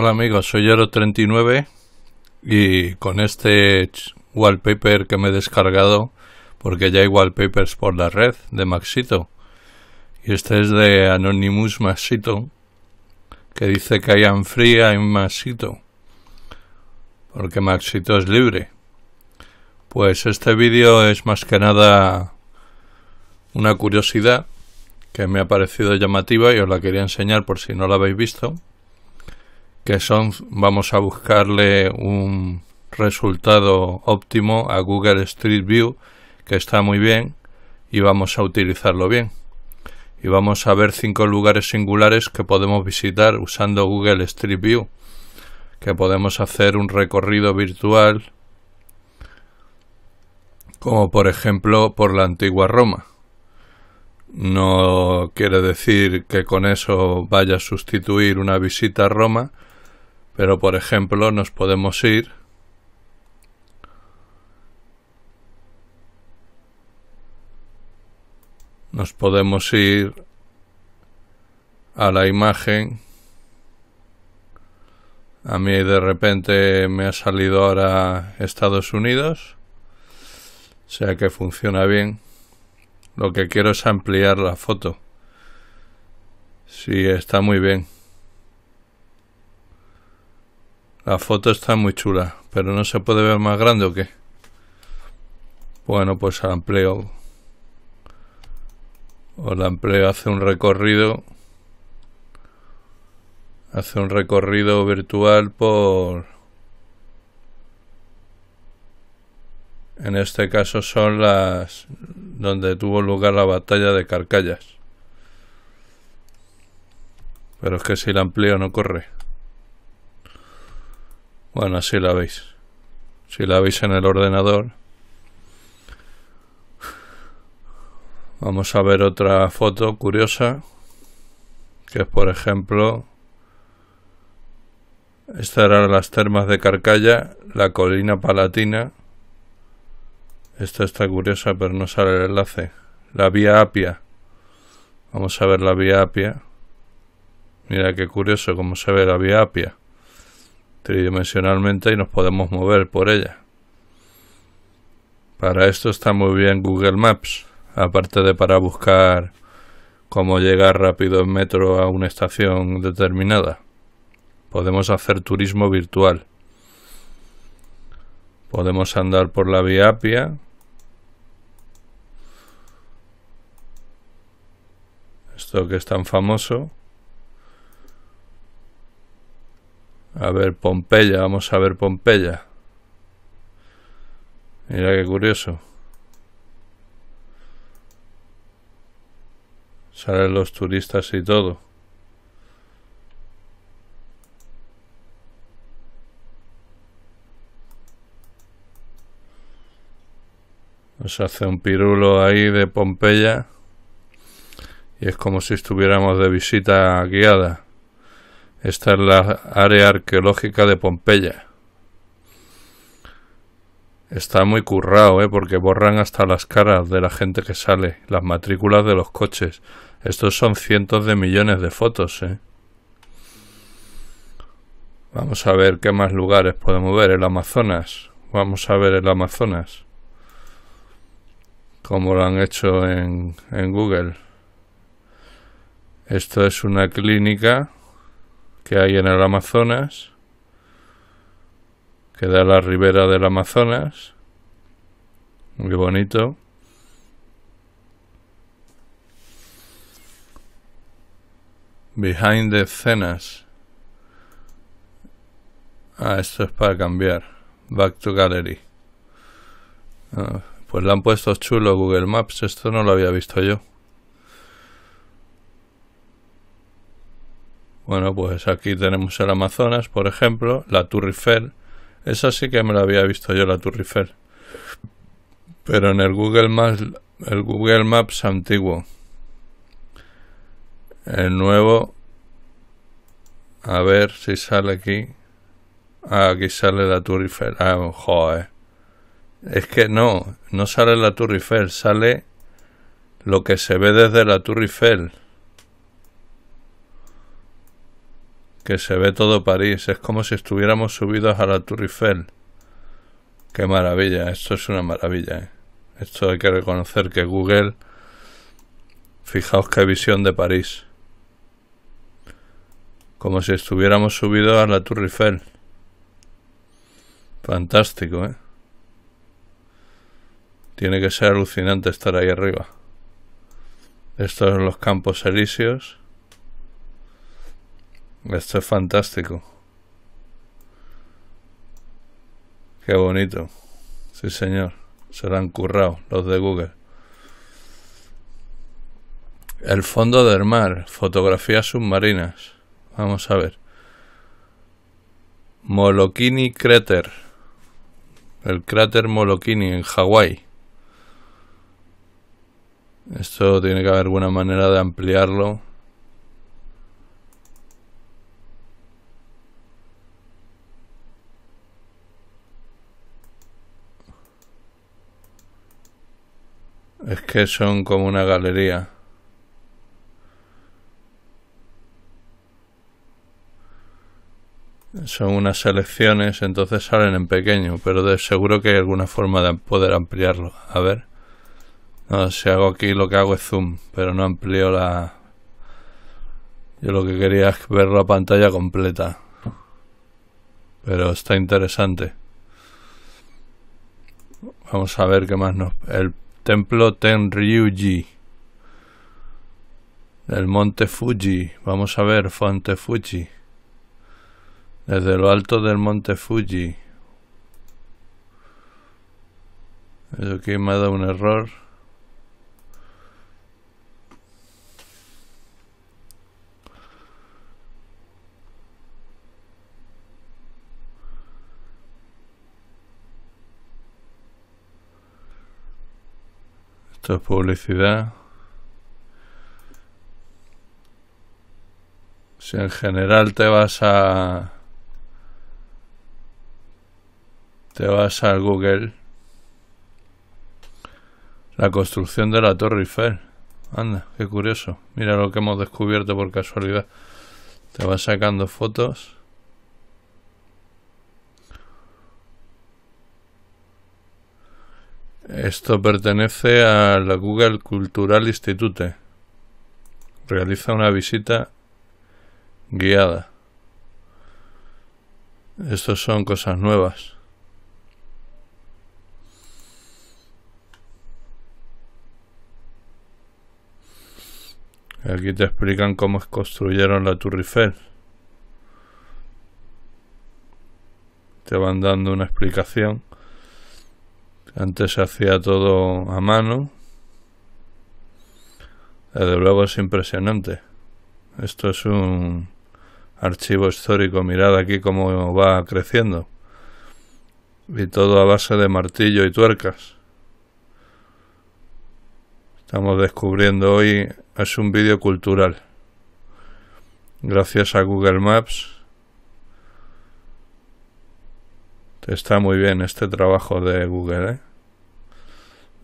Hola amigos, soy ero 39 y con este wallpaper que me he descargado, porque ya hay wallpapers por la red de Maxito, y este es de Anonymous Maxito, que dice que hay fría en Maxito, porque Maxito es libre. Pues este vídeo es más que nada una curiosidad que me ha parecido llamativa y os la quería enseñar por si no la habéis visto que son, vamos a buscarle un resultado óptimo a Google Street View, que está muy bien, y vamos a utilizarlo bien. Y vamos a ver cinco lugares singulares que podemos visitar usando Google Street View, que podemos hacer un recorrido virtual, como por ejemplo por la antigua Roma. No quiere decir que con eso vaya a sustituir una visita a Roma, pero, por ejemplo, nos podemos ir nos podemos ir a la imagen. A mí de repente me ha salido ahora Estados Unidos, o sea que funciona bien. Lo que quiero es ampliar la foto. Sí, está muy bien. La foto está muy chula, pero no se puede ver más grande o qué. Bueno, pues empleo... O la empleo hace un recorrido. Hace un recorrido virtual por. En este caso son las donde tuvo lugar la batalla de Carcallas. Pero es que si la empleo no corre. Bueno, así la veis. Si la veis en el ordenador. Vamos a ver otra foto curiosa. Que es, por ejemplo, estas eran las termas de Carcalla, la colina palatina. Esta está curiosa, pero no sale el enlace. La vía Apia. Vamos a ver la vía Apia. Mira qué curioso cómo se ve la vía Apia tridimensionalmente y nos podemos mover por ella. Para esto está muy bien Google Maps, aparte de para buscar cómo llegar rápido en metro a una estación determinada. Podemos hacer turismo virtual. Podemos andar por la vía Apia. Esto que es tan famoso. A ver, Pompeya, vamos a ver Pompeya. Mira qué curioso. Salen los turistas y todo. Nos hace un pirulo ahí de Pompeya. Y es como si estuviéramos de visita guiada. Esta es la área arqueológica de Pompeya. Está muy currado, ¿eh? porque borran hasta las caras de la gente que sale, las matrículas de los coches. Estos son cientos de millones de fotos. ¿eh? Vamos a ver qué más lugares podemos ver. El Amazonas. Vamos a ver el Amazonas. Como lo han hecho en, en Google. Esto es una clínica que hay en el Amazonas, que da la ribera del Amazonas, muy bonito. Behind the Scenes, Ah, esto es para cambiar. Back to Gallery. Ah, pues le han puesto chulo Google Maps, esto no lo había visto yo. Bueno, pues aquí tenemos el Amazonas, por ejemplo, la Tour Eiffel. Esa sí que me la había visto yo, la Tour Pero en el Google Maps, el Google Maps antiguo. El nuevo. A ver si sale aquí. Ah, aquí sale la Tour Ah, joder. Es que no, no sale la Tour sale lo que se ve desde la Tour que se ve todo París. Es como si estuviéramos subidos a la Tour Eiffel. Qué maravilla, esto es una maravilla. ¿eh? Esto hay que reconocer que Google... Fijaos qué visión de París. Como si estuviéramos subidos a la Tour Eiffel. Fantástico, ¿eh? Tiene que ser alucinante estar ahí arriba. Estos son los campos elíseos. Esto es fantástico. Qué bonito. Sí, señor. Se lo han currado los de Google. El fondo del mar. Fotografías submarinas. Vamos a ver. Molokini Crater. El cráter Molokini en Hawái. Esto tiene que haber alguna manera de ampliarlo Es que son como una galería. Son unas selecciones, entonces salen en pequeño, pero de seguro que hay alguna forma de poder ampliarlo. A ver. si hago aquí lo que hago es zoom, pero no amplio la... Yo lo que quería es ver la pantalla completa. Pero está interesante. Vamos a ver qué más nos... El templo Tenryuji del monte Fuji. Vamos a ver, Fonte Fuji. Desde lo alto del monte Fuji. aquí me ha dado un error. Esto es publicidad. Si en general te vas a... Te vas a Google. La construcción de la Torre Eiffel. Anda, qué curioso. Mira lo que hemos descubierto por casualidad. Te vas sacando fotos. Esto pertenece a la Google Cultural Institute. Realiza una visita guiada. Estas son cosas nuevas. Aquí te explican cómo construyeron la Tour Eiffel. Te van dando una explicación. Antes hacía todo a mano. Desde luego es impresionante. Esto es un archivo histórico. Mirad aquí cómo va creciendo. Y todo a base de martillo y tuercas. Estamos descubriendo hoy, es un vídeo cultural. Gracias a Google Maps. Está muy bien este trabajo de Google, ¿eh?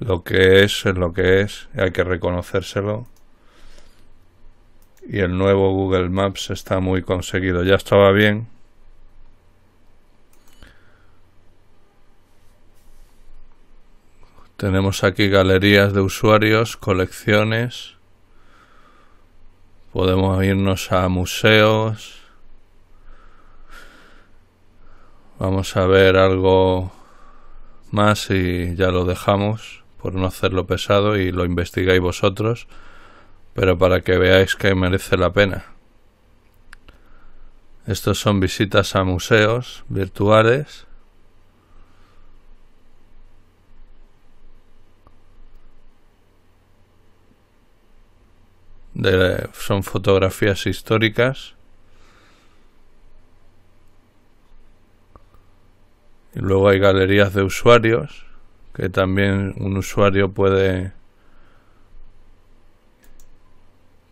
Lo que es es lo que es, hay que reconocérselo. Y el nuevo Google Maps está muy conseguido. Ya estaba bien, Tenemos aquí galerías de usuarios, colecciones. Podemos irnos a museos. Vamos a ver algo más y ya lo dejamos por no hacerlo pesado y lo investigáis vosotros, pero para que veáis que merece la pena. Estos son visitas a museos virtuales. son fotografías históricas. Y luego hay galerías de usuarios que también un usuario puede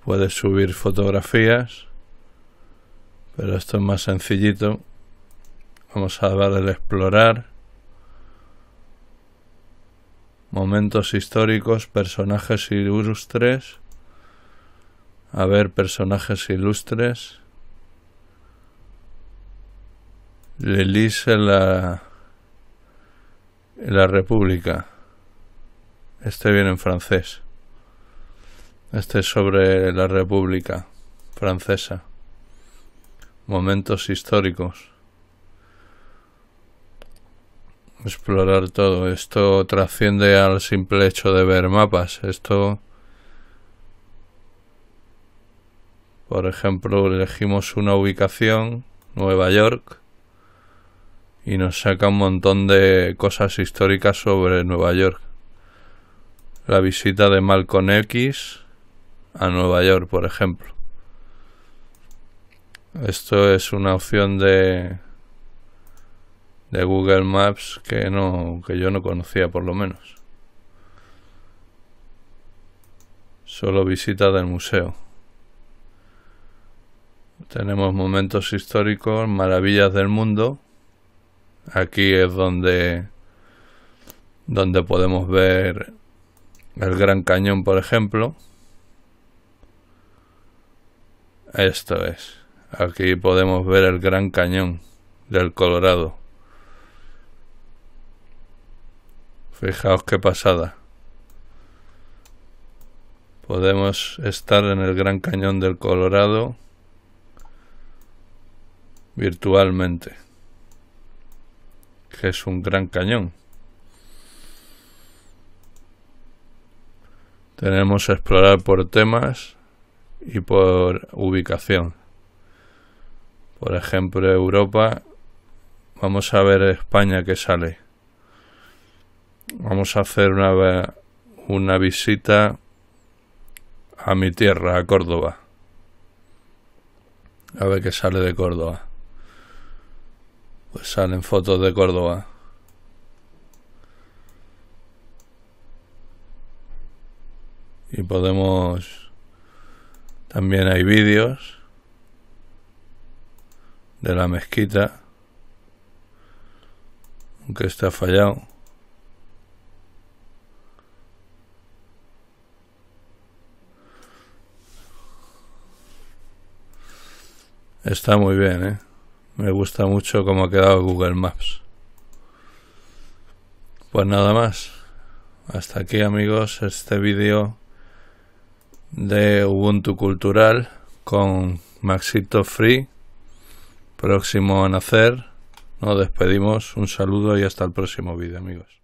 puede subir fotografías pero esto es más sencillito vamos a dar el explorar momentos históricos personajes ilustres a ver personajes ilustres ...le la la República. Este viene en francés. Este es sobre la República francesa. Momentos históricos. Explorar todo. Esto trasciende al simple hecho de ver mapas. Esto... Por ejemplo, elegimos una ubicación, Nueva York, y nos saca un montón de cosas históricas sobre Nueva York. La visita de Malcolm X a Nueva York, por ejemplo. Esto es una opción de de Google Maps que no que yo no conocía por lo menos. Solo visita del museo. Tenemos momentos históricos, maravillas del mundo. Aquí es donde, donde podemos ver el Gran Cañón, por ejemplo. Esto es. Aquí podemos ver el Gran Cañón del Colorado. Fijaos qué pasada. Podemos estar en el Gran Cañón del Colorado virtualmente que es un gran cañón. Tenemos explorar por temas y por ubicación. Por ejemplo, Europa. Vamos a ver España que sale. Vamos a hacer una, una visita a mi tierra, a Córdoba. A ver qué sale de Córdoba. Pues salen fotos de Córdoba. Y podemos... También hay vídeos de la mezquita. Aunque está fallado. Está muy bien, ¿eh? Me gusta mucho cómo ha quedado Google Maps. Pues nada más. Hasta aquí amigos este vídeo de Ubuntu Cultural con Maxito Free, próximo a nacer. Nos despedimos, un saludo y hasta el próximo vídeo amigos.